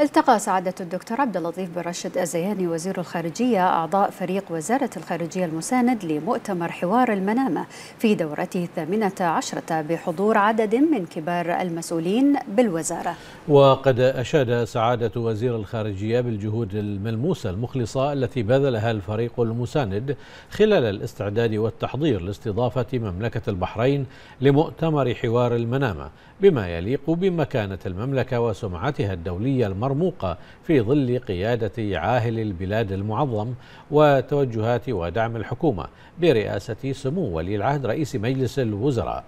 التقى سعادة الدكتور عبد اللطيف بن رشد الزياني وزير الخارجية أعضاء فريق وزارة الخارجية المساند لمؤتمر حوار المنامة في دورته الثامنة عشرة بحضور عدد من كبار المسؤولين بالوزارة وقد أشاد سعادة وزير الخارجية بالجهود الملموسة المخلصة التي بذلها الفريق المساند خلال الاستعداد والتحضير لاستضافة مملكة البحرين لمؤتمر حوار المنامة بما يليق بمكانة المملكة وسمعتها الدولية المرأة المرموقة في ظل قيادة عاهل البلاد المعظم وتوجهات ودعم الحكومة برئاسة سمو ولي العهد رئيس مجلس الوزراء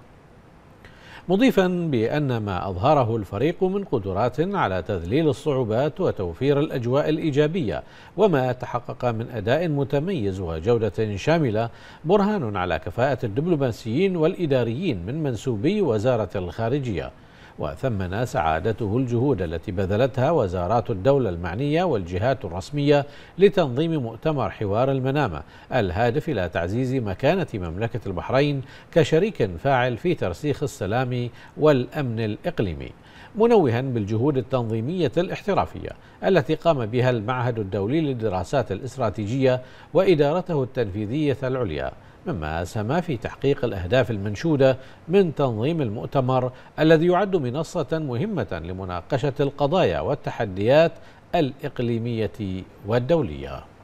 مضيفا بأن ما أظهره الفريق من قدرات على تذليل الصعوبات وتوفير الأجواء الإيجابية وما تحقق من أداء متميز وجودة شاملة برهان على كفاءة الدبلوماسيين والإداريين من منسوبي وزارة الخارجية وثمن سعادته الجهود التي بذلتها وزارات الدولة المعنية والجهات الرسمية لتنظيم مؤتمر حوار المنامة الهادف إلى تعزيز مكانة مملكة البحرين كشريك فاعل في ترسيخ السلام والأمن الإقليمي منوها بالجهود التنظيمية الاحترافية التي قام بها المعهد الدولي للدراسات الاستراتيجية وإدارته التنفيذية العليا مما أسهم في تحقيق الأهداف المنشودة من تنظيم المؤتمر الذي يعد منصة مهمة لمناقشة القضايا والتحديات الإقليمية والدولية